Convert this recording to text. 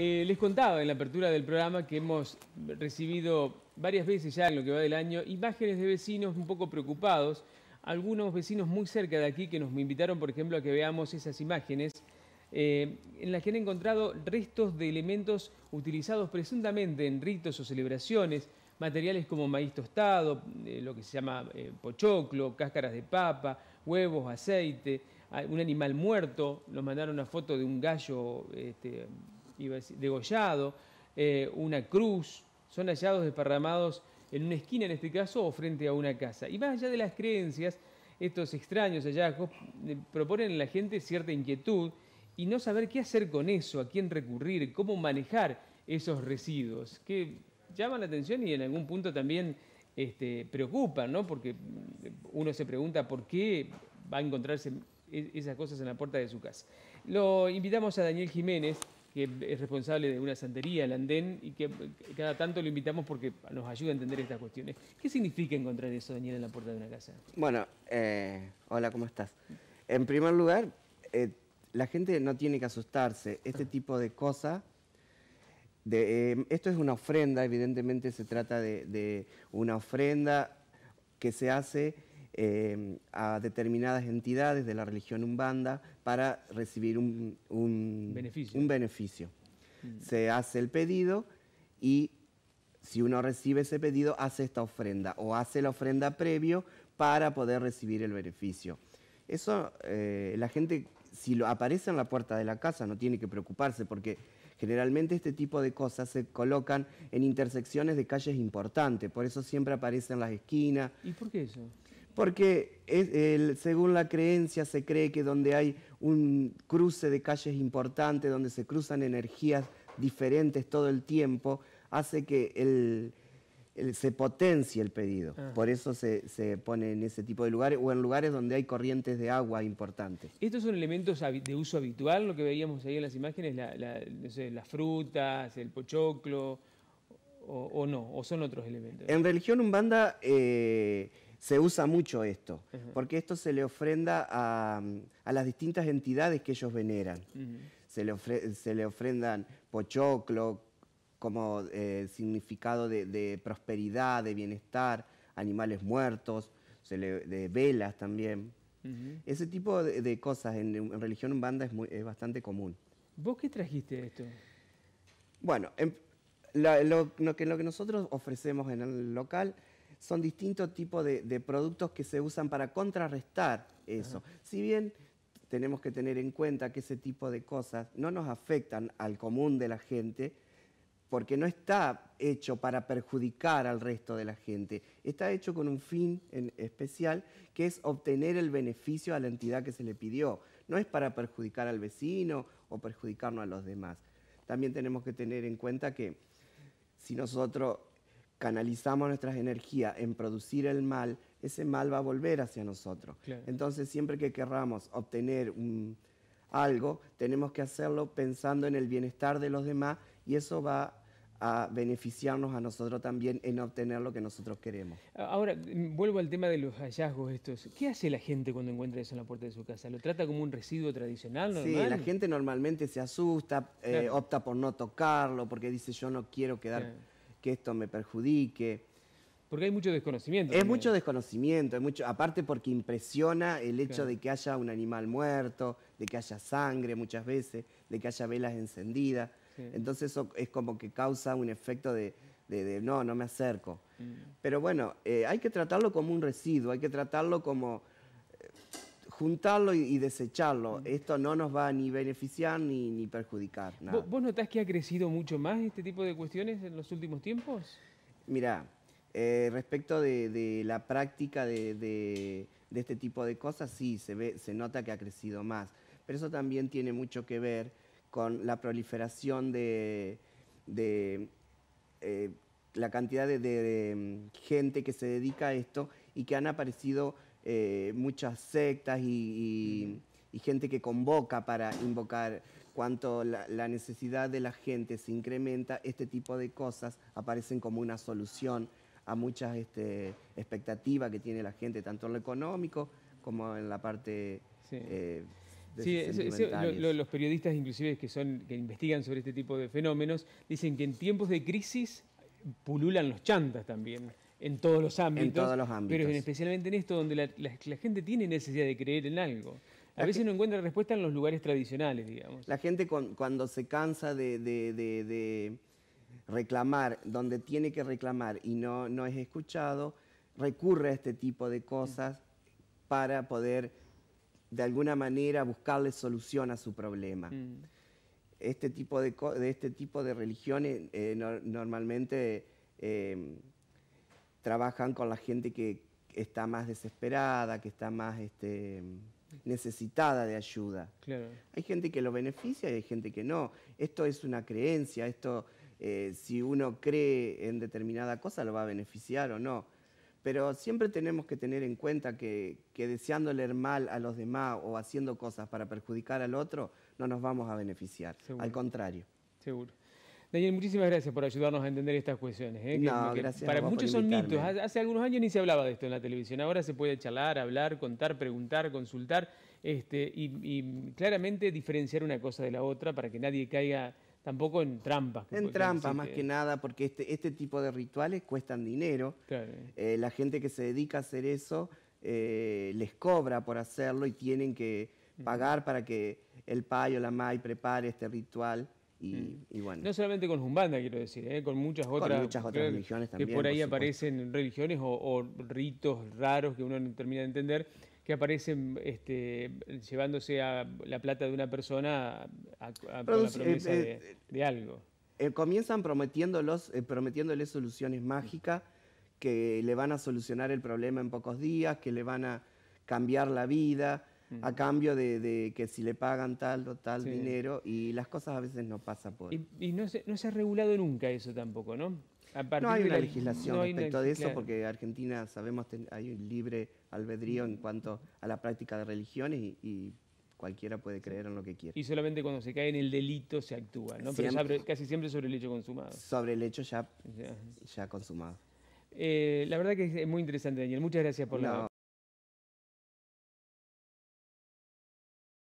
Eh, les contaba en la apertura del programa que hemos recibido varias veces ya en lo que va del año imágenes de vecinos un poco preocupados, algunos vecinos muy cerca de aquí que nos invitaron, por ejemplo, a que veamos esas imágenes eh, en las que han encontrado restos de elementos utilizados presuntamente en ritos o celebraciones, materiales como maíz tostado, eh, lo que se llama pochoclo, cáscaras de papa, huevos, aceite, un animal muerto, nos mandaron una foto de un gallo este, iba a degollado, eh, una cruz, son hallados desparramados en una esquina en este caso o frente a una casa. Y más allá de las creencias, estos extraños hallazgos eh, proponen a la gente cierta inquietud y no saber qué hacer con eso, a quién recurrir, cómo manejar esos residuos, que llaman la atención y en algún punto también este, preocupan, ¿no? Porque mm, uno se pregunta por qué va a encontrarse e-, esas cosas en la puerta de su casa. Lo invitamos a Daniel Jiménez que es responsable de una santería, el andén, y que cada tanto lo invitamos porque nos ayuda a entender estas cuestiones. ¿Qué significa encontrar eso, Daniel, en la puerta de una casa? Bueno, eh, hola, ¿cómo estás? En primer lugar, eh, la gente no tiene que asustarse. Este tipo de cosas, eh, esto es una ofrenda, evidentemente se trata de una ofrenda que se hace Em, a determinadas entidades de la religión umbanda para recibir un, beneficio. Un beneficio. Mm. Se hace el pedido y si uno recibe ese pedido, hace esta ofrenda o hace la ofrenda previo para poder recibir el beneficio. Eso eh, la gente, si lo aparece en la puerta de la casa, no tiene que preocuparse porque generalmente este tipo de cosas se colocan en intersecciones de calles importantes, por eso siempre aparecen las esquinas. ¿Y por qué eso? porque según la creencia se cree que donde hay un cruce de calles importante, donde se cruzan energías diferentes todo el tiempo, hace que se potencie el pedido. Ah. Por eso se, pone en ese tipo de lugares o en lugares donde hay corrientes de agua importantes. ¿Estos son elementos de uso habitual? Lo que veíamos ahí en las imágenes, las frutas, el pochoclo, o, no, o son otros elementos. En religión umbanda... Eh, se usa mucho esto, porque esto se le ofrenda a, a, las distintas entidades que ellos veneran. se, le se, le ofrendan pochoclo como eh, significado de, prosperidad, de bienestar, animales muertos, de velas también. Ese tipo de, cosas en, religión banda es, muy, es bastante común. ¿Vos qué trajiste esto? Bueno, em, que, lo que nosotros ofrecemos en el local son distintos tipos de, productos que se usan para contrarrestar eso. Si bien tenemos que tener en cuenta que ese tipo de cosas no nos afectan al común de la gente, porque no está hecho para perjudicar al resto de la gente, está hecho con un fin especial, que es obtener el beneficio a la entidad que se le pidió. No es para perjudicar al vecino o perjudicarnos a los demás. También tenemos que tener en cuenta que si nosotros canalizamos nuestras energías en producir el mal, ese mal va a volver hacia nosotros. Entonces, siempre que querramos obtener algo, tenemos que hacerlo pensando en el bienestar de los demás y eso va a beneficiarnos a nosotros también en obtener lo que nosotros queremos. Ahora, mm, vuelvo al tema de los hallazgos estos. ¿Qué hace la gente cuando encuentra eso en la puerta de su casa? ¿Lo trata como un residuo tradicional? Sí, la gente normalmente se asusta, eh, opta por no tocarlo porque dice yo no quiero quedar que esto me perjudique. Porque hay mucho desconocimiento. Es mucho desconocimiento, es mucho, aparte porque impresiona el hecho de que haya un animal muerto, de que haya sangre muchas veces, de que haya velas encendidas. Entonces eso es como que causa un efecto de, no, no me acerco. Mm. Pero bueno, eh, hay que tratarlo como un residuo, hay que tratarlo como juntarlo y, desecharlo. Mm. Esto no nos va a ni beneficiar ni, ni perjudicar. ¿Vos notás que ha crecido mucho más este tipo de cuestiones en los últimos tiempos? Mira, eh, respecto de, la práctica de, este tipo de cosas, sí, se, ve, se nota que ha crecido más. Pero eso también tiene mucho que ver con la proliferación de, eh, la cantidad de mm, gente que se dedica a esto y que han aparecido eh, muchas sectas y, gente que convoca para invocar. Cuanto la, necesidad de la gente se incrementa, este tipo de cosas aparecen como una solución a muchas este, expectativas que tiene la gente, tanto en lo económico como en la parte... Sí. Eh, los periodistas inclusive que, son, que investigan sobre este tipo de fenómenos dicen que en tiempos de crisis pululan los chantas también en todos los ámbitos. Pero especialmente en esto donde la, gente tiene necesidad de creer en algo. A veces no encuentra respuesta en los lugares tradicionales, digamos. La gente cuando se cansa de, reclamar, donde tiene que reclamar y no, no es escuchado, recurre a este tipo de cosas para poder, de alguna manera, buscarle solución a su problema. Mm. Este tipo de, este tipo de religiones eh, normalmente... Eh, trabajan con la gente que está más desesperada, que está más este, necesitada de ayuda. Claro. Hay gente que lo beneficia y hay gente que no. Esto es una creencia, esto eh, si uno cree en determinada cosa lo va a beneficiar o no. Pero siempre tenemos que tener en cuenta que, deseando leer mal a los demás o haciendo cosas para perjudicar al otro, no nos vamos a beneficiar. Al contrario. Seguro. Daniel, muchísimas gracias por ayudarnos a entender estas cuestiones. ¿eh? No, gracias para muchos son mitos. Hace algunos años ni se hablaba de esto en la televisión. Ahora se puede charlar, hablar, contar, preguntar, consultar este, y, claramente diferenciar una cosa de la otra para que nadie caiga tampoco en trampas. En trampas, más ¿eh? que nada, porque este, este, tipo de rituales cuestan dinero. Eh, la gente que se dedica a hacer eso les cobra por hacerlo y tienen que pagar para que el payo, la mai prepare este ritual. Mm. Y, No solamente con Jumbanda, quiero decir, ¿eh? con muchas otras, religiones también. Que por ahí aparecen religiones o, ritos raros que uno no termina de entender, que aparecen este, llevándose a la plata de una persona a, la eh, promesa de, eh, algo. comienzan prometiéndolos, prometiéndoles soluciones mágicas que le van a solucionar el problema en pocos días, que le van a cambiar la vida a cambio de, que si le pagan tal o tal dinero y las cosas a veces no pasa por... Y, y no, se, no, se, ha regulado nunca eso tampoco, ¿no? no hay una la, legislación respecto de eso porque Argentina, sabemos, hay un libre albedrío en mm. cuanto a la práctica de religiones y, cualquiera puede creer en lo que quiere. Y solamente cuando se cae en el delito se actúa, ¿no? Pero casi siempre sobre el hecho consumado. Sobre el hecho ya, consumado. Eh, la verdad que es muy interesante, Daniel. Muchas gracias por, la,